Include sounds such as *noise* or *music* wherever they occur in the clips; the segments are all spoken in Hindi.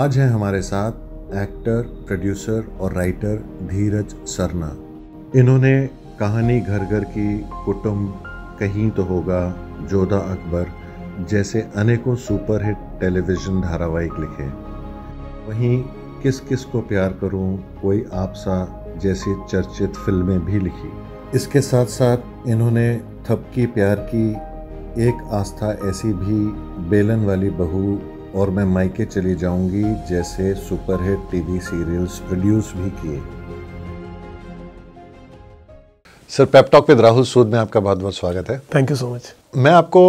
आज हैं हमारे साथ एक्टर प्रोड्यूसर और राइटर धीरज सरना इन्होंने कहानी घर घर की कुटुम्ब कहीं तो होगा जोधा अकबर जैसे अनेकों सुपरहिट टेलीविज़न धारावाहिक लिखे वहीं किस किस को प्यार करूं कोई आपसा जैसी चर्चित फिल्में भी लिखी इसके साथ साथ इन्होंने थपकी प्यार की एक आस्था ऐसी भी बेलन वाली बहू और मैं मायके चली जाऊंगी जैसे सुपरहिट टीवी सीरियल्स प्रोड्यूस भी किए sir pep talk with Rahul Sood में आपका बहुत बहुत स्वागत है थैंक यू सो मच मैं आपको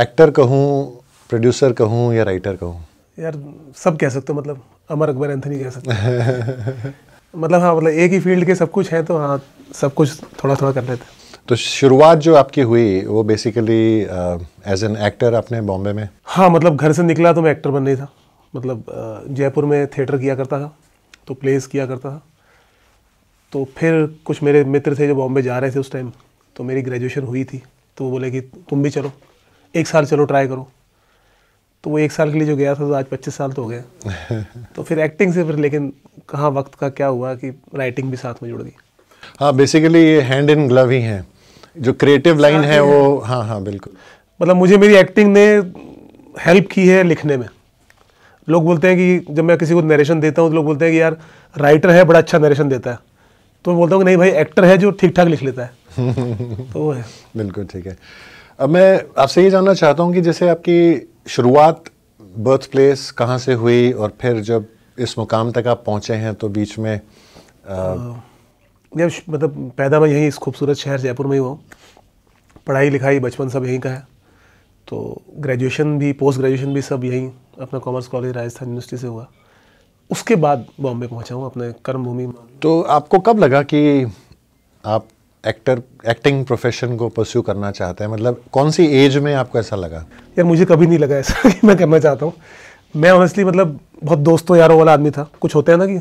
एक्टर कहूँ प्रोड्यूसर कहूँ या राइटर कहूँ यार सब कह सकते हो मतलब अमर अकबर एंथनी कह सकते मतलब हाँ मतलब एक ही फील्ड के सब कुछ है तो हाँ सब कुछ थोड़ा थोड़ा कर लेते हैं तो शुरुआत जो आपकी हुई वो बेसिकली एज एन एक्टर आपने बॉम्बे में हाँ मतलब घर से निकला तो मैं एक्टर बन नहीं था मतलब uh, जयपुर में थिएटर किया करता था तो प्लेस किया करता था तो फिर कुछ मेरे मित्र थे जो बॉम्बे जा रहे थे उस टाइम तो मेरी ग्रेजुएशन हुई थी तो वो बोले कि तुम भी चलो एक साल चलो ट्राई करो तो वो एक साल के लिए जो गया था तो आज पच्चीस साल तो हो गए *laughs* तो फिर एक्टिंग से फिर लेकिन कहाँ वक्त का क्या हुआ कि राइटिंग भी साथ में जुड़ गई हाँ बेसिकली ये हैंड इन ग्लव ही हैं जो क्रिएटिव लाइन है वो हाँ हाँ बिल्कुल मतलब मुझे मेरी एक्टिंग ने हेल्प की है लिखने में लोग बोलते हैं कि जब मैं किसी को नरेशन देता हूँ तो लोग बोलते हैं कि यार राइटर है बड़ा अच्छा नरेशन देता है तो मैं बोलता हूँ कि नहीं भाई एक्टर है जो ठीक ठाक लिख लेता है *laughs* तो वो है बिल्कुल ठीक है अब मैं आपसे ये जानना चाहता हूँ कि जैसे आपकी शुरुआत बर्थ प्लेस कहाँ से हुई और फिर जब इस मुकाम तक आप पहुँचे हैं तो बीच में आ, जब मतलब पैदा मैं यहीं इस खूबसूरत शहर जयपुर में ही हुआ पढ़ाई लिखाई बचपन सब यहीं का है तो ग्रेजुएशन भी पोस्ट ग्रेजुएशन भी सब यहीं अपना कॉमर्स कॉलेज राजस्थान यूनिवर्सिटी से हुआ उसके बाद बॉम्बे पहुँचा हूँ अपने कर्मभूमि तो आपको कब लगा कि आप एक्टर एक्टिंग प्रोफेशन को परस्यू करना चाहते हैं मतलब कौन सी एज में आपको ऐसा लगा यार मुझे कभी नहीं लगा ऐसा *laughs* मैं करना चाहता हूँ मैं ऑनेस्टली मतलब बहुत दोस्तों यारों वाला आदमी था कुछ होता है ना कि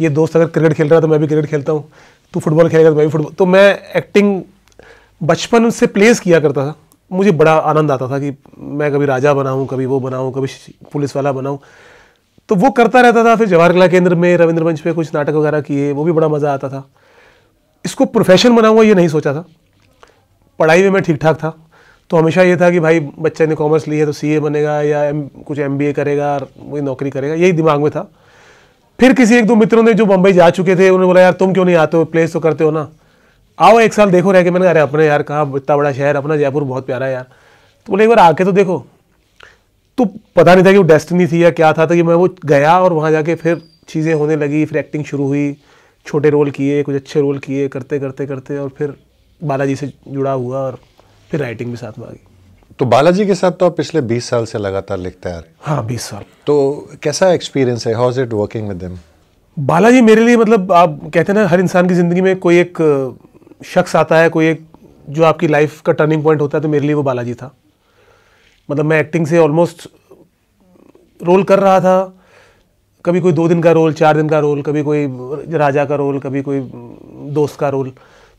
ये दोस्त अगर क्रिकेट खेल रहा है तो मैं भी क्रिकेट खेलता हूँ तू फुटबॉल खेलेगा तो मैं भी फुटबॉल तो मैं एक्टिंग बचपन से प्लेस किया करता था मुझे बड़ा आनंद आता था कि मैं कभी राजा बनाऊँ कभी वो बनाऊँ कभी पुलिस वाला बनाऊँ तो वो करता रहता था फिर जवाहर कला केंद्र में रविंद्र मंच पे कुछ नाटक वगैरह किए वो भी बड़ा मज़ा आता था इसको प्रोफेशन बनाऊंगा ये नहीं सोचा था पढ़ाई में मैं ठीक ठाक था तो हमेशा ये था कि भाई बच्चे ने कॉमर्स ली है तो सीए बनेगा या एम कुछ एमबीए करेगा वही नौकरी करेगा यही दिमाग में था फिर किसी एक दो मित्रों ने जो मुंबई जा चुके थे उन्होंने बोला यार तुम क्यों नहीं आते हो प्लेस तो करते हो ना आओ एक साल देखो रह के मैंने अरे अपने यार कहाँ इतना बड़ा शहर अपना जयपुर बहुत प्यारा है यार तो बोले एक बार आके तो देखो तो पता नहीं था कि वो डेस्टिनी थी या क्या था तो कि मैं वो गया और वहाँ जाके फिर चीज़ें होने लगी फिर एक्टिंग शुरू हुई छोटे रोल किए कुछ अच्छे रोल किए करते करते करते और फिर बालाजी से जुड़ा हुआ और फिर राइटिंग भी साथ में आ गई तो बालाजी के साथ तो आप पिछले 20 साल से लगातार लिखते आ रहे हैं हाँ 20 साल तो कैसा एक्सपीरियंस है how is it working with them Balaji मेरे लिए मतलब आप कहते हैं ना हर इंसान की ज़िंदगी में कोई एक शख्स आता है कोई एक जो आपकी लाइफ का टर्निंग पॉइंट होता है तो मेरे लिए वो बालाजी था मतलब मैं एक्टिंग से ऑलमोस्ट रोल कर रहा था कभी कोई दो दिन का रोल चार दिन का रोल कभी कोई राजा का रोल कभी कोई दोस्त का रोल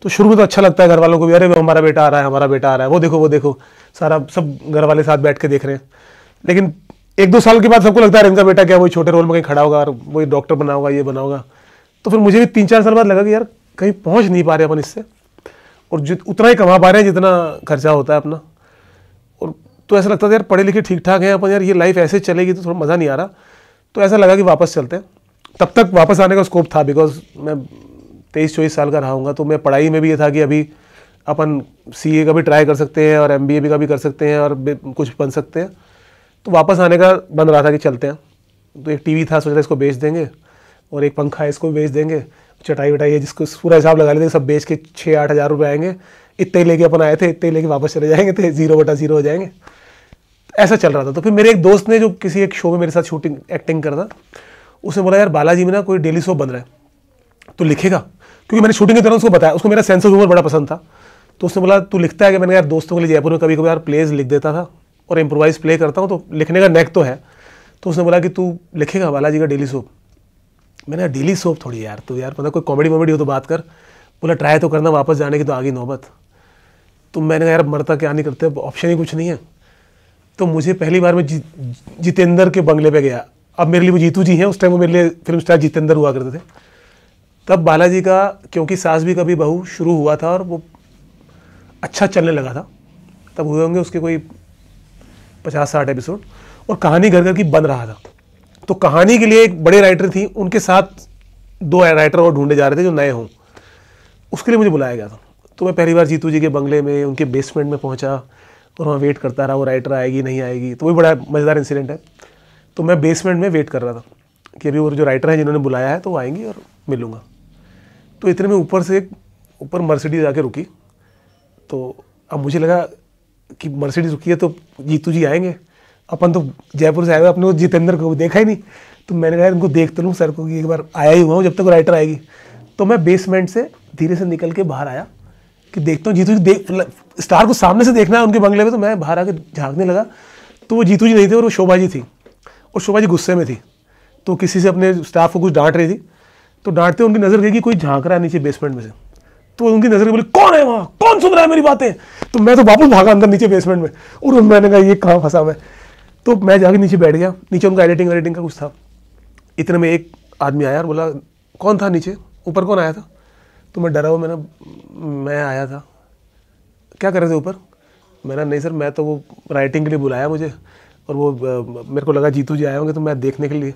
तो शुरू में तो अच्छा लगता है घर वालों को भी अरे हमारा बेटा आ रहा है हमारा बेटा आ रहा है वो देखो वो देखो सारा सब घर वाले साथ बैठ के देख रहे हैं लेकिन एक दो साल के बाद सबको लगता है इनका बेटा क्या वही छोटे रोल में कहीं खड़ा होगा और वही डॉक्टर बना होगा ये बना होगा तो फिर मुझे भी तीन चार साल बाद लगा कि यार कहीं पहुँच नहीं पा रहे अपन इससे और जित उतना ही कमा पा रहे हैं जितना खर्चा होता है अपना और तो ऐसा लगता था यार पढ़े लिखे ठीक ठाक हैं अपन यार ये लाइफ ऐसे चलेगी तो थोड़ा मज़ा नहीं आ रहा तो ऐसा लगा कि वापस चलते हैं तब तक वापस आने का स्कोप था बिकॉज मैं तेईस चौबीस साल का रहा तो मैं पढ़ाई में भी ये था कि अभी अपन सी का भी ट्राई कर सकते हैं और एम बी का भी कर सकते हैं और कुछ बन सकते हैं तो वापस आने का बन रहा था कि चलते हैं तो एक टी था सोच रहा इसको बेच देंगे और एक पंखा है इसको भी बेच देंगे चटाई वटाई है जिसको पूरा हिसाब लगा लेते सब बेच के छः आठ हज़ार रुपये आएंगे इतने ही लेके अपन आए थे इतने ही लेके वापस चले जाएंगे तो जीरो बटा जीरो हो जाएंगे ऐसा चल रहा था तो फिर मेरे एक दोस्त ने जो किसी एक शो में मेरे साथ शूटिंग एक्टिंग करता उसने बोला यार बालाजी में ना कोई डेली शो बन रहा है तो लिखेगा क्योंकि मैंने शूटिंग के दौरान उसको बताया उसको मेरा सेंस ऑफ ह्यूमर बड़ा पसंद था तो उसने बोला तू लिखता है कि मैंने यार दोस्तों के लिए जयपुर में कभी कभी यार प्लेज लिख देता था और इम्प्रोवाइज प्ले करता हूँ तो लिखने का नेक तो है तो उसने बोला कि तू लिखेगा बालाजी का डेली सोप मैंने डेली सोप थोड़ी यार तो यार पता कोई कॉमेडी वॉमेडी हो तो बात कर बोला ट्राई तो करना वापस जाने की तो आ गई नौबत तो मैंने यार मरता क्या नहीं करते ऑप्शन ही कुछ नहीं है तो मुझे पहली बार मैं जितेंद्र के बंगले पे गया अब मेरे लिए वो जीतू जी हैं उस टाइम वो मेरे लिए फिल्म स्टार जितेंद्र हुआ करते थे तब बालाजी का क्योंकि सास भी कभी बहू शुरू हुआ था और वो अच्छा चलने लगा था तब हुए होंगे उसके कोई पचास साठ एपिसोड और कहानी घर घर की बन रहा था तो कहानी के लिए एक बड़े राइटर थी उनके साथ दो राइटर और ढूंढे जा रहे थे जो नए हों उसके लिए मुझे बुलाया गया था तो मैं पहली बार जीतू जी के बंगले में उनके बेसमेंट में पहुंचा और वहाँ वेट करता रहा वो राइटर आएगी नहीं आएगी तो वही बड़ा मज़ेदार इंसिडेंट है तो मैं बेसमेंट में वेट कर रहा था कि अभी वो जो राइटर हैं जिन्होंने बुलाया है तो वो आएंगी और मिलूँगा तो इतने में ऊपर से ऊपर मर्सिडीज आके रुकी तो अब मुझे लगा कि मर्सिडीज रुकी है तो जीतू जी आएंगे अपन तो जयपुर से आए हुए अपने वो जितेंद्र को देखा ही नहीं तो मैंने कहा इनको देख तो लूँ सर को कि एक बार आया ही हुआ हूँ जब तक राइटर आएगी तो मैं बेसमेंट से धीरे से निकल के बाहर आया कि देखता हूँ जीतू जी देख स्टार मतलब को सामने से देखना है उनके बंगले में तो मैं बाहर आके झांकने लगा तो वो जीतू जी नहीं थे और वो शोभा जी थी और शोभा जी गुस्से में थी तो किसी से अपने स्टाफ को कुछ डांट रही थी तो डांटते उनकी नज़र गई कि कोई झांक रहा है नीचे बेसमेंट में से तो उनकी नज़र बोली कौन है वहाँ कौन सुन रहा है मेरी बातें तो मैं तो वापस भागा अंदर नीचे बेसमेंट में और मैंने कहा ये कहाँ फंसा मैं तो मैं जाके नीचे बैठ गया नीचे उनका एडिटिंग एडिटिंग का कुछ था इतने में एक आदमी आया और बोला कौन था नीचे ऊपर कौन आया था तो मैं डरा हुआ मैंने मैं आया था क्या कर रहे थे ऊपर मैंने नहीं सर मैं तो वो राइटिंग के लिए बुलाया मुझे और वो मेरे को लगा जीतू जी आए होंगे तो मैं देखने के लिए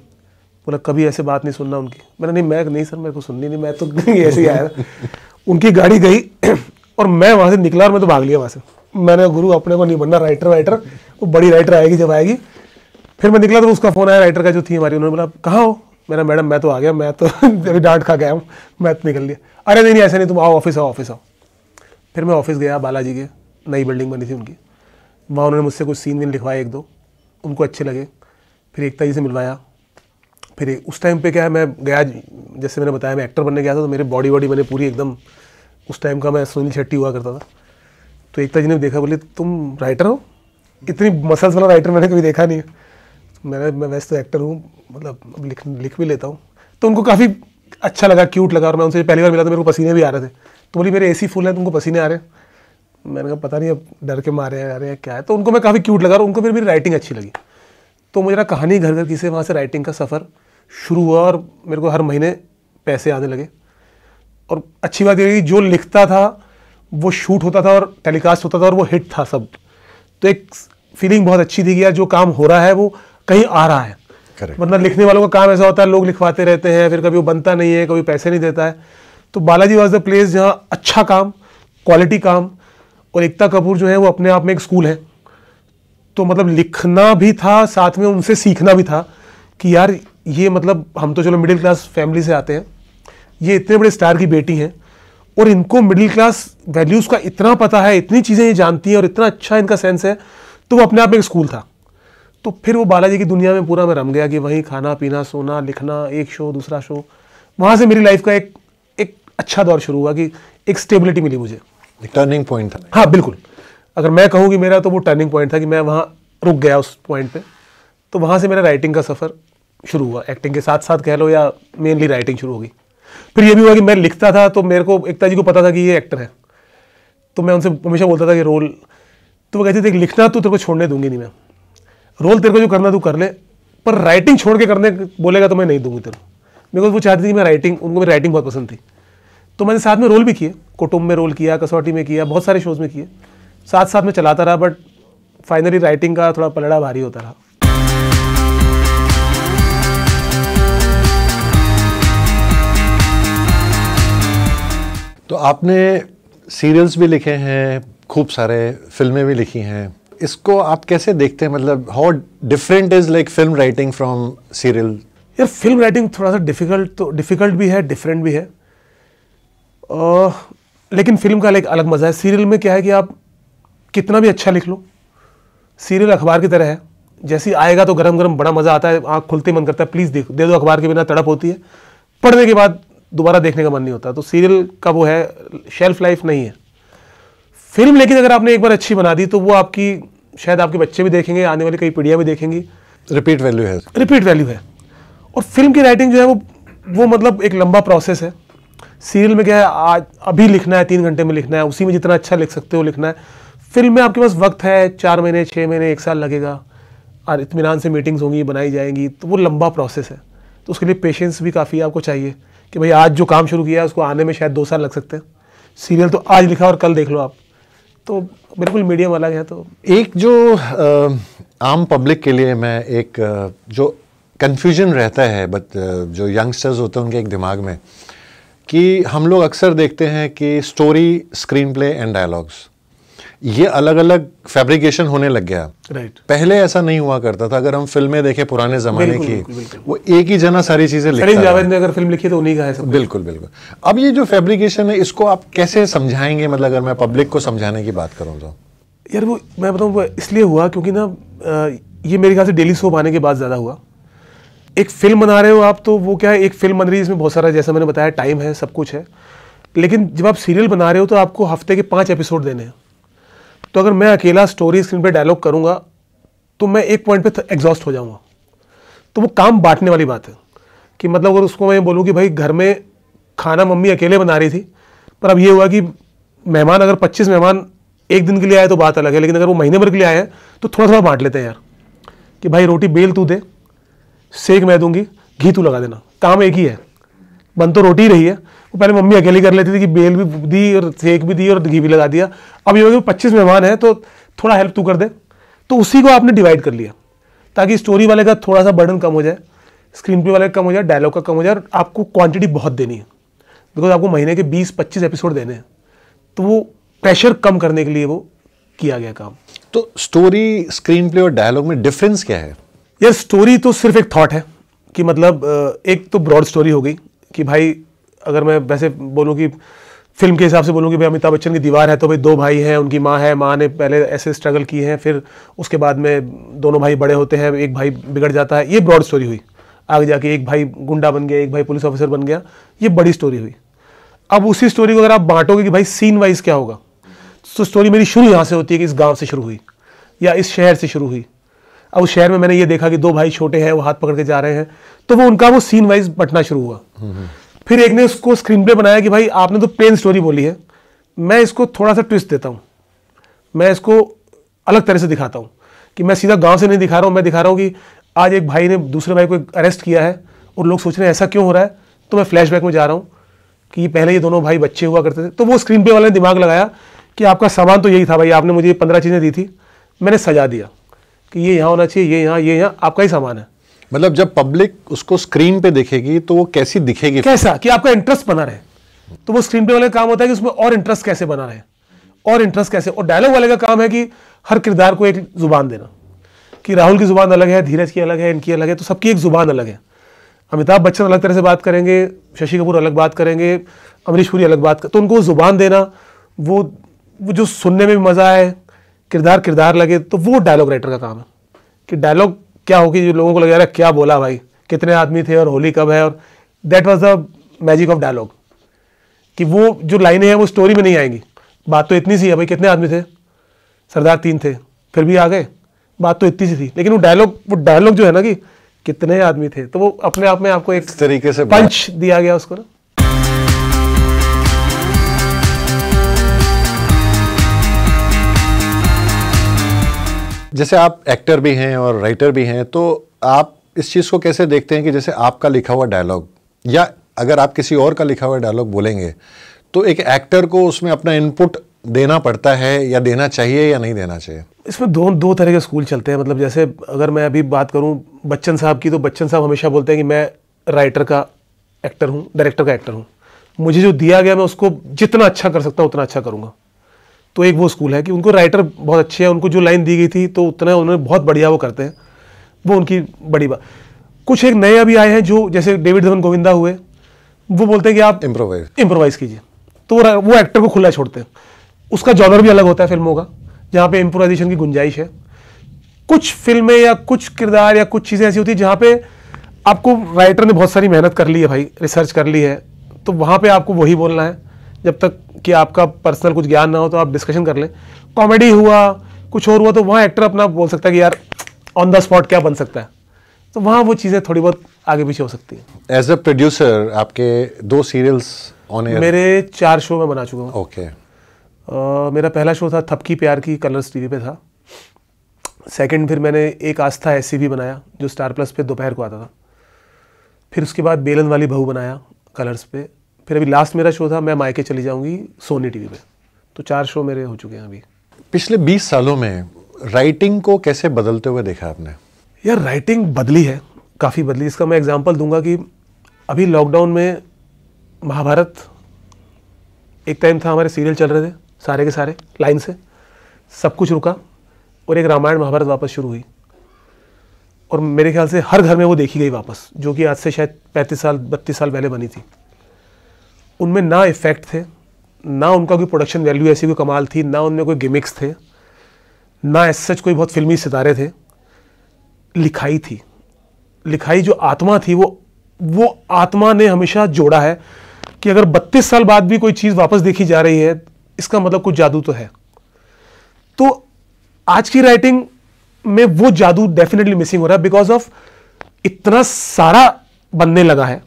बोला कभी ऐसे बात नहीं सुनना उनकी मैंने नहीं मैं नहीं सर मेरे को सुननी नहीं मैं तो *laughs* ऐसे ही आया उनकी गाड़ी गई *clears throat* और मैं वहाँ से निकला और मैं तो भाग लिया वहाँ से मैंने गुरु अपने को नहीं बनना राइटर वाइटर वो बड़ी राइटर आएगी जब आएगी फिर मैं निकला तो उसका फ़ोन आया राइटर का जो थी हमारी उन्होंने बोला कहाँ हो मेरा मैडम मैं तो आ गया मैं तो *laughs* अभी डांट खा गया हूँ मैं तो निकल लिया अरे नहीं नहीं ऐसा नहीं तुम आओ ऑफिस आओ ऑफिस आओ फिर मैं ऑफिस गया बालाजी के नई बिल्डिंग बनी थी उनकी वहाँ उन्होंने मुझसे कुछ सीन वीन लिखवाए एक दो उनको अच्छे लगे फिर एकता जी से मिलवाया फिर उस टाइम पे क्या है मैं गया जैसे मैंने बताया मैं एक्टर बनने गया था तो मेरे बॉडी वॉडी मैंने पूरी एकदम उस टाइम का मैं सुनील शेट्टी हुआ करता था तो एकता जी ने देखा बोले तुम राइटर हो इतनी मसल्स वाला राइटर मैंने कभी देखा नहीं तो मैंने मैं वैसे तो एक्टर हूँ मतलब अब लिख लिख भी लेता हूँ तो उनको काफ़ी अच्छा लगा क्यूट लगा और मैं उनसे पहली बार मिला तो मेरे को पसीने भी आ रहे थे तो बोली मेरे ए फुल है तुमको पसीने आ रहे हैं मैंने कहा पता नहीं अब डर के मारे आ रहे हैं क्या है तो उनको मैं काफ़ी क्यूट लगा और उनको फिर मेरी राइटिंग अच्छी लगी तो मुझे ना कहानी घर घर किसी वहाँ से राइटिंग का सफ़र शुरू हुआ और मेरे को हर महीने पैसे आने लगे और अच्छी बात ये जो लिखता था वो शूट होता था और टेलीकास्ट होता था और वो हिट था सब तो एक फीलिंग बहुत अच्छी थी कि यार जो काम हो रहा है वो कहीं आ रहा है मतलब लिखने वालों का काम ऐसा होता है लोग लिखवाते रहते हैं फिर कभी वो बनता नहीं है कभी पैसे नहीं देता है तो बालाजी वॉज द प्लेस जहाँ अच्छा काम क्वालिटी काम और एकता कपूर जो है वो अपने आप में एक स्कूल है तो मतलब लिखना भी था साथ में उनसे सीखना भी था कि यार ये मतलब हम तो चलो मिडिल क्लास फैमिली से आते हैं ये इतने बड़े स्टार की बेटी हैं और इनको मिडिल क्लास वैल्यूज़ का इतना पता है इतनी चीज़ें ये जानती हैं और इतना अच्छा इनका सेंस है तो वो अपने आप में एक स्कूल था तो फिर वो बालाजी की दुनिया में पूरा मैं रम गया कि वहीं खाना पीना सोना लिखना एक शो दूसरा शो वहाँ से मेरी लाइफ का एक एक अच्छा दौर शुरू हुआ कि एक स्टेबिलिटी मिली मुझे टर्निंग पॉइंट था हाँ बिल्कुल अगर मैं कहूँ कि मेरा तो वो टर्निंग पॉइंट था कि मैं वहाँ रुक गया उस पॉइंट पे तो वहाँ से मेरा राइटिंग का सफ़र शुरू हुआ एक्टिंग के साथ साथ कह लो या मेनली राइटिंग शुरू होगी फिर ये भी हुआ कि मैं लिखता था तो मेरे को एकता जी को पता था कि ये एक्टर है तो मैं उनसे हमेशा बोलता था कि रोल तो वो कहते थे लिखना तो तेरे को छोड़ने दूंगी नहीं मैं रोल तेरे को जो करना तू कर ले पर राइटिंग छोड़ के करने बोलेगा तो मैं नहीं दूंगी तेरे मेरे को वो चाहती थी कि मैं राइटिंग उनको मेरी राइटिंग बहुत पसंद थी तो मैंने साथ में रोल भी किए कुटुंब में रोल किया कसौटी में किया बहुत सारे शोज़ में किए साथ साथ में चलाता रहा बट फाइनली राइटिंग का थोड़ा पलड़ा भारी होता रहा तो आपने सीरियल्स भी लिखे हैं खूब सारे फिल्में भी लिखी हैं इसको आप कैसे देखते हैं मतलब how different is like film writing from serial यार फिल्म राइटिंग थोड़ा सा डिफिकल्ट तो डिफिकल्ट भी है डिफरेंट भी है आ, लेकिन फिल्म का एक अलग मज़ा है सीरियल में क्या है कि आप कितना भी अच्छा लिख लो सीरियल अखबार की तरह है जैसे आएगा तो गरम गरम बड़ा मज़ा आता है आँख खुलते मन करता है प्लीज़ देख दे दो अखबार के बिना तड़प होती है पढ़ने के बाद दोबारा देखने का मन नहीं होता तो सीरियल का वो है शेल्फ लाइफ नहीं है फिल्म लेकिन अगर आपने एक बार अच्छी बना दी तो वो आपकी शायद आपके बच्चे भी देखेंगे आने वाली कई पीढ़ियाँ भी देखेंगी रिपीट वैल्यू है रिपीट वैल्यू है और फिल्म की राइटिंग जो है वो वो मतलब एक लंबा प्रोसेस है सीरियल में क्या है आज अभी लिखना है तीन घंटे में लिखना है उसी में जितना अच्छा लिख सकते हो लिखना है फिल्म में आपके पास वक्त है चार महीने छः महीने एक साल लगेगा और इतमान से मीटिंग्स होंगी बनाई जाएंगी तो वो लंबा प्रोसेस है तो उसके लिए पेशेंस भी काफ़ी आपको चाहिए कि भाई आज जो काम शुरू किया है उसको आने में शायद दो साल लग सकते हैं सीरियल तो आज लिखा और कल देख लो आप तो बिल्कुल मीडियम अलग है तो एक जो आम पब्लिक के लिए मैं एक जो कन्फ्यूजन रहता है बट जो यंगस्टर्स होते हैं उनके एक दिमाग में कि हम लोग अक्सर देखते हैं कि story screenplay and dialogues ये अलग अलग फैब्रिकेशन होने लग गया right. पहले ऐसा नहीं हुआ करता था अगर हम फिल्में देखें पुराने जमाने की वो एक ही जना सारी चीजें लिखता जावेद ने अगर फिल्म लिखी तो उन्हीं का है सब बिल्कुल बिल्कुल अब ये जो फैब्रिकेशन है इसको आप कैसे समझाएंगे मतलब अगर मैं पब्लिक को समझाने की बात करूँ तो यार वो मैं बताऊँ वो इसलिए हुआ क्योंकि ना ये मेरे ख्याल से डेली सोप आने के बाद ज़्यादा हुआ एक फिल्म बना रहे हो आप तो वो क्या है एक फिल्म बन रही है इसमें बहुत सारा जैसा मैंने बताया टाइम है सब कुछ है लेकिन जब आप सीरियल बना रहे हो तो आपको हफ्ते के पाँच एपिसोड देने हैं तो अगर मैं अकेला स्टोरी स्क्रीन पर डायलॉग करूँगा तो मैं एक पॉइंट पे एग्जॉस्ट हो जाऊँगा तो वो काम बांटने वाली बात है कि मतलब अगर उसको मैं बोलूँ कि भाई घर में खाना मम्मी अकेले बना रही थी पर अब ये हुआ कि मेहमान अगर 25 मेहमान एक दिन के लिए आए तो बात अलग है लेकिन अगर वो महीने भर के लिए आए हैं तो थोड़ा थोड़ा बांट लेते हैं यार कि भाई रोटी बेल तू दे सेक मैं दूंगी घी तू लगा देना काम एक ही है बन तो रोटी ही रही है पहले मम्मी अकेली कर लेती थी कि बेल भी दी और सेक भी दी और घी भी लगा दिया अब ये हो पच्चीस मेहमान है तो थोड़ा हेल्प तू कर दे तो उसी को आपने डिवाइड कर लिया ताकि स्टोरी वाले का थोड़ा सा बर्डन कम हो जाए स्क्रीन पे वाले का कम हो जाए डायलॉग का कम हो जाए और आपको क्वांटिटी बहुत देनी है बिकॉज आपको महीने के बीस पच्चीस एपिसोड देने हैं तो वो प्रेशर कम करने के लिए वो किया गया काम तो स्टोरी स्क्रीन प्ले और डायलॉग में डिफरेंस क्या है यार स्टोरी तो सिर्फ एक थॉट है कि मतलब एक तो ब्रॉड स्टोरी हो गई कि भाई अगर मैं वैसे बोलूँ कि फिल्म के हिसाब से बोलूँ कि भाई अमिताभ बच्चन की दीवार है तो भाई दो भाई हैं उनकी माँ है माँ ने पहले ऐसे स्ट्रगल किए हैं फिर उसके बाद में दोनों भाई बड़े होते हैं एक भाई बिगड़ जाता है ये ब्रॉड स्टोरी हुई आगे जाके एक भाई गुंडा बन गया एक भाई पुलिस ऑफिसर बन गया ये बड़ी स्टोरी हुई अब उसी स्टोरी को अगर आप बांटोगे कि भाई सीन वाइज क्या होगा तो स्टोरी मेरी शुरू यहाँ से होती है कि इस गाँव से शुरू हुई या इस शहर से शुरू हुई अब उस शहर में मैंने ये देखा कि दो भाई छोटे हैं वो हाथ पकड़ के जा रहे हैं तो वो उनका वो सीन वाइज बटना शुरू हुआ हम्म, हम्म। फिर एक ने उसको स्क्रीन प्ले बनाया कि भाई आपने तो प्लेन स्टोरी बोली है मैं इसको थोड़ा सा ट्विस्ट देता हूँ मैं इसको अलग तरह से दिखाता हूँ कि मैं सीधा गांव से नहीं दिखा रहा हूँ मैं दिखा रहा हूँ कि आज एक भाई ने दूसरे भाई को अरेस्ट किया है और लोग सोच रहे हैं ऐसा क्यों हो रहा है तो मैं फ्लैश में जा रहा हूँ कि पहले ये दोनों भाई बच्चे हुआ करते थे तो वो स्क्रीन पे वाले ने दिमाग लगाया कि आपका सामान तो यही था भाई आपने मुझे पंद्रह चीज़ें दी थी मैंने सजा दिया कि ये यहाँ होना चाहिए ये यहाँ ये यहाँ आपका ही सामान है मतलब जब पब्लिक उसको स्क्रीन पे देखेगी तो वो कैसी दिखेगी कैसा कि आपका इंटरेस्ट बना रहे तो वो स्क्रीन पे वाले काम होता है कि उसमें और इंटरेस्ट कैसे बना रहे और इंटरेस्ट कैसे और डायलॉग वाले का काम है कि हर किरदार को एक जुबान देना कि राहुल की जुबान अलग है धीरज की अलग है इनकी अलग है तो सबकी एक जुबान अलग है अमिताभ बच्चन अलग तरह से बात करेंगे शशि कपूर अलग बात करेंगे अमरीश पुरी अलग बात कर तो उनको जुबान देना वो वो जो सुनने में भी मज़ा आए किरदार किरदार लगे तो वो डायलॉग राइटर का काम है कि डायलॉग क्या होगी जो लोगों को लगे रहा क्या बोला भाई कितने आदमी थे और होली कब है और that was the magic of dialogue कि वो जो लाइनें हैं वो स्टोरी में नहीं आएंगी बात तो इतनी सी है भाई कितने आदमी थे सरदार तीन थे फिर भी आ गए बात तो इतनी सी थी लेकिन वो डायलॉग वो डायलॉग जो है ना कि कितने आदमी थे तो वो अपने आप में आपको एक तरीके से पंच दिया गया उसको ना जैसे आप एक्टर भी हैं और राइटर भी हैं तो आप इस चीज़ को कैसे देखते हैं कि जैसे आपका लिखा हुआ डायलॉग या अगर आप किसी और का लिखा हुआ डायलॉग बोलेंगे तो एक एक्टर को उसमें अपना इनपुट देना पड़ता है या देना चाहिए या नहीं देना चाहिए इसमें दो दो तरह के स्कूल चलते हैं मतलब जैसे अगर मैं अभी बात करूं बच्चन साहब की तो बच्चन साहब हमेशा बोलते हैं कि मैं राइटर का एक्टर हूं डायरेक्टर का एक्टर हूं मुझे जो दिया गया मैं उसको जितना अच्छा कर सकता हूं उतना अच्छा करूंगा तो एक वो स्कूल है कि उनको राइटर बहुत अच्छे हैं उनको जो लाइन दी गई थी तो उतना उन्होंने बहुत बढ़िया वो करते हैं वो उनकी बड़ी बात कुछ एक नए अभी आए हैं जो जैसे डेविड धवन गोविंदा हुए वो बोलते हैं कि आप इम्प्रोवाइज इम्प्रोवाइज कीजिए तो वो वो एक्टर को खुला छोड़ते हैं उसका जॉनर भी अलग होता है फिल्मों का जहाँ पे इम्प्रोवाइजेशन की गुंजाइश है कुछ फिल्में या कुछ किरदार या कुछ चीज़ें ऐसी होती हैं जहाँ पे आपको राइटर ने बहुत सारी मेहनत कर ली है भाई रिसर्च कर ली है तो वहाँ पे आपको वही बोलना है जब तक कि आपका पर्सनल कुछ ज्ञान ना हो तो आप डिस्कशन कर लें कॉमेडी हुआ कुछ और हुआ तो वहाँ एक्टर अपना बोल सकता है कि यार ऑन द स्पॉट क्या बन सकता है तो वहाँ वो चीज़ें थोड़ी बहुत आगे पीछे हो सकती है एज अ प्रोड्यूसर आपके दो सीरियल्स ऑन मेरे चार शो में बना चुका हूँ ओके मेरा पहला शो था थपकी प्यार की कलर्स टीवी पे था सेकंड फिर मैंने एक आस्था ऐसी भी बनाया जो स्टार प्लस पे दोपहर को आता था फिर उसके बाद बेलन वाली बहू बनाया कलर्स पे फिर अभी लास्ट मेरा शो था मैं मायके चली जाऊंगी सोनी टीवी पे तो चार शो मेरे हो चुके हैं अभी पिछले बीस सालों में राइटिंग को कैसे बदलते हुए देखा आपने यार राइटिंग बदली है काफ़ी बदली इसका मैं एग्जाम्पल दूंगा कि अभी लॉकडाउन में महाभारत एक टाइम था हमारे सीरियल चल रहे थे सारे के सारे लाइन से सब कुछ रुका और एक रामायण महाभारत वापस शुरू हुई और मेरे ख्याल से हर घर में वो देखी गई वापस जो कि आज से शायद पैंतीस साल बत्तीस साल पहले बनी थी उनमें ना इफ़ेक्ट थे ना उनका कोई प्रोडक्शन वैल्यू ऐसी कोई कमाल थी ना उनमें कोई गिमिक्स थे ना एस सच कोई बहुत फिल्मी सितारे थे लिखाई थी लिखाई जो आत्मा थी वो वो आत्मा ने हमेशा जोड़ा है कि अगर 32 साल बाद भी कोई चीज़ वापस देखी जा रही है इसका मतलब कुछ जादू तो है तो आज की राइटिंग में वो जादू डेफिनेटली मिसिंग हो रहा है बिकॉज ऑफ इतना सारा बनने लगा है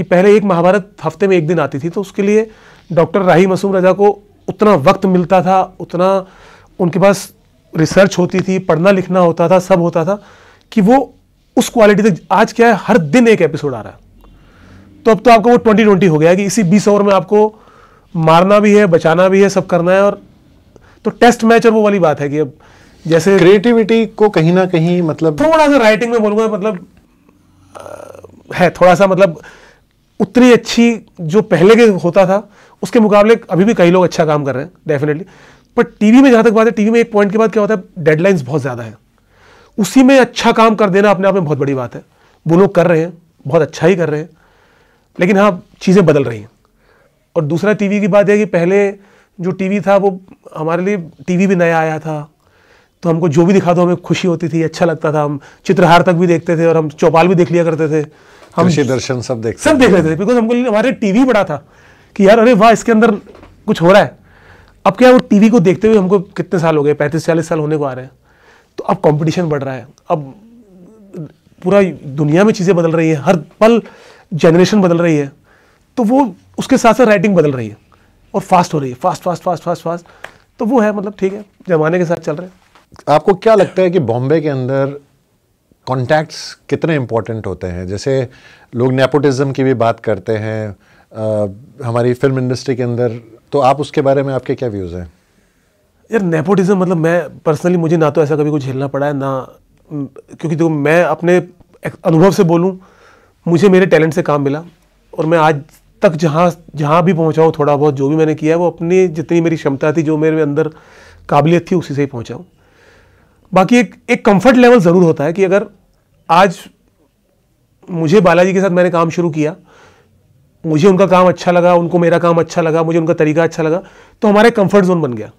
कि पहले एक महाभारत हफ्ते में एक दिन आती थी तो उसके लिए डॉक्टर राही मसूम रजा को उतना वक्त मिलता था उतना उनके पास रिसर्च होती थी पढ़ना लिखना होता था सब होता था कि वो उस क्वालिटी तक आज क्या है हर दिन एक एपिसोड आ रहा है तो अब तो आपको वो ट्वेंटी ट्वेंटी हो गया कि इसी बीस ओवर में आपको मारना भी है बचाना भी है सब करना है और तो टेस्ट मैच और वो वाली बात है कि अब जैसे क्रिएटिविटी को कहीं ना कहीं मतलब थोड़ा सा राइटिंग में बोलूंगा मतलब आ, है थोड़ा सा मतलब उतनी अच्छी जो पहले के होता था उसके मुकाबले अभी भी कई लोग अच्छा काम कर रहे हैं डेफिनेटली पर टीवी में जहाँ तक बात है टीवी में एक पॉइंट के बाद क्या होता है डेडलाइंस बहुत ज़्यादा है उसी में अच्छा काम कर देना अपने आप में बहुत बड़ी बात है वो लोग कर रहे हैं बहुत अच्छा ही कर रहे हैं लेकिन हाँ चीज़ें बदल रही हैं और दूसरा टीवी की बात है कि पहले जो टीवी था वो हमारे लिए टीवी भी नया आया था तो हमको जो भी दिखा दो हमें खुशी होती थी अच्छा लगता था हम चित्रहार तक भी देखते थे और हम चौपाल भी देख लिया करते थे हम दर्शन सब देख सब देख रहे थे बिकॉज हमको हमारे टीवी बड़ा था कि यार अरे वाह इसके अंदर कुछ हो रहा है अब क्या वो टीवी को देखते हुए हमको कितने साल हो गए पैंतीस चालीस साल होने को आ रहे हैं तो अब कंपटीशन बढ़ रहा है अब पूरा दुनिया में चीज़ें बदल रही हैं हर पल जनरेशन बदल रही है तो वो उसके साथ साथ राइटिंग बदल रही है और फास्ट हो रही है fast fast fast fast fast तो वो है मतलब ठीक है जमाने के साथ चल रहे हैं आपको क्या लगता है कि बॉम्बे के अंदर कॉन्टैक्ट्स कितने इम्पोर्टेंट होते हैं जैसे लोग नेपोटिज़म की भी बात करते हैं आ, हमारी फिल्म इंडस्ट्री के अंदर तो आप उसके बारे में आपके क्या व्यूज़ हैं यार नेपोटिज़म मतलब मैं पर्सनली मुझे ना तो ऐसा कभी कुछ झेलना पड़ा है ना क्योंकि देखो मैं अपने अनुभव से बोलूँ मुझे मेरे टैलेंट से काम मिला और मैं आज तक जहाँ जहाँ भी पहुँचा हूँ थोड़ा बहुत जो भी मैंने किया है वो अपनी जितनी मेरी क्षमता थी जो मेरे अंदर काबिलियत थी उसी से ही पहुँचाऊँ बाकी एक एक कंफर्ट लेवल ज़रूर होता है कि अगर आज मुझे बालाजी के साथ मैंने काम शुरू किया मुझे उनका काम अच्छा लगा उनको मेरा काम अच्छा लगा मुझे उनका तरीका अच्छा लगा तो हमारा कंफर्ट जोन बन गया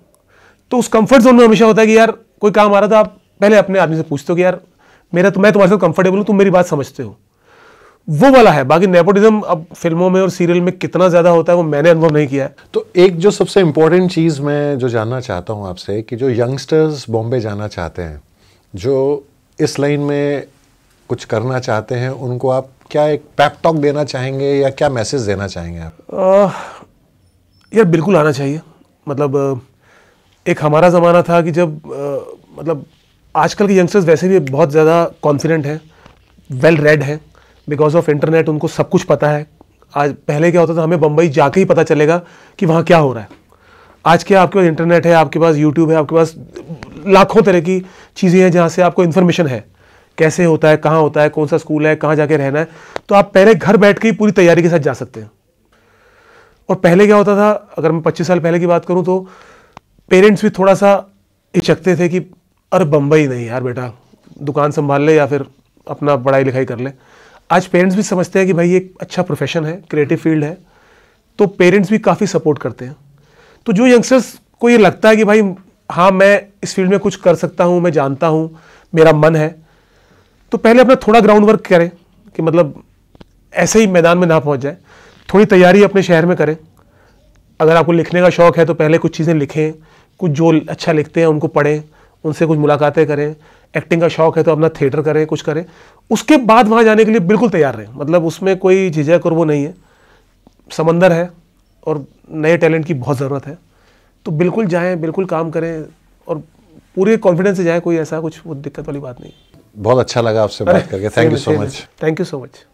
तो उस कंफर्ट जोन में हमेशा होता है कि यार कोई काम आ रहा था आप पहले अपने आदमी से पूछते हो कि यार मेरा तो मैं तुम्हारे साथ कंफर्टेबल हूँ तुम मेरी बात समझते हो वो वाला है बाकी नेपोटिज्म अब फिल्मों में और सीरियल में कितना ज़्यादा होता है वो मैंने अनुभव नहीं किया है तो एक जो सबसे इम्पोर्टेंट चीज़ मैं जो जानना चाहता हूँ आपसे कि जो यंगस्टर्स बॉम्बे जाना चाहते हैं जो इस लाइन में कुछ करना चाहते हैं उनको आप क्या एक पैपटॉक देना चाहेंगे या क्या मैसेज देना चाहेंगे आप यार बिल्कुल आना चाहिए मतलब एक हमारा ज़माना था कि जब आ, मतलब आजकल के यंगस्टर्स वैसे भी बहुत ज़्यादा कॉन्फिडेंट हैं वेल रेड हैं बिकॉज ऑफ इंटरनेट उनको सब कुछ पता है आज पहले क्या होता था हमें बम्बई जाके ही पता चलेगा कि वहाँ क्या हो रहा है आज क्या आपके पास इंटरनेट है आपके पास यूट्यूब है आपके पास लाखों तरह की चीज़ें हैं जहाँ से आपको इन्फॉर्मेशन है कैसे होता है कहाँ होता है कौन सा स्कूल है कहाँ जाके रहना है तो आप पहले घर बैठ के ही पूरी तैयारी के साथ जा सकते हैं और पहले क्या होता था अगर मैं पच्चीस साल पहले की बात करूँ तो पेरेंट्स भी थोड़ा सा हिचकते थे कि अरे बम्बई नहीं यार बेटा दुकान संभाल ले या फिर अपना पढ़ाई लिखाई कर ले आज पेरेंट्स भी समझते हैं कि भाई एक अच्छा प्रोफेशन है क्रिएटिव फील्ड है तो पेरेंट्स भी काफ़ी सपोर्ट करते हैं तो जो यंगस्टर्स को ये लगता है कि भाई हाँ मैं इस फील्ड में कुछ कर सकता हूँ मैं जानता हूँ मेरा मन है तो पहले अपना थोड़ा ग्राउंड वर्क करें कि मतलब ऐसे ही मैदान में ना पहुँच जाए थोड़ी तैयारी अपने शहर में करें अगर आपको लिखने का शौक़ है तो पहले कुछ चीज़ें लिखें कुछ जो अच्छा लिखते हैं उनको पढ़ें उनसे कुछ मुलाकातें करें एक्टिंग का शौक है तो अपना थिएटर करें कुछ करें उसके बाद वहाँ जाने के लिए बिल्कुल तैयार रहें मतलब उसमें कोई झिझक और वो नहीं है समंदर है और नए टैलेंट की बहुत ज़रूरत है तो बिल्कुल जाएँ बिल्कुल काम करें और पूरे कॉन्फिडेंस से जाएँ कोई ऐसा कुछ वो दिक्कत वाली बात नहीं बहुत अच्छा लगा आपसे बात करके thank you so much thank you so much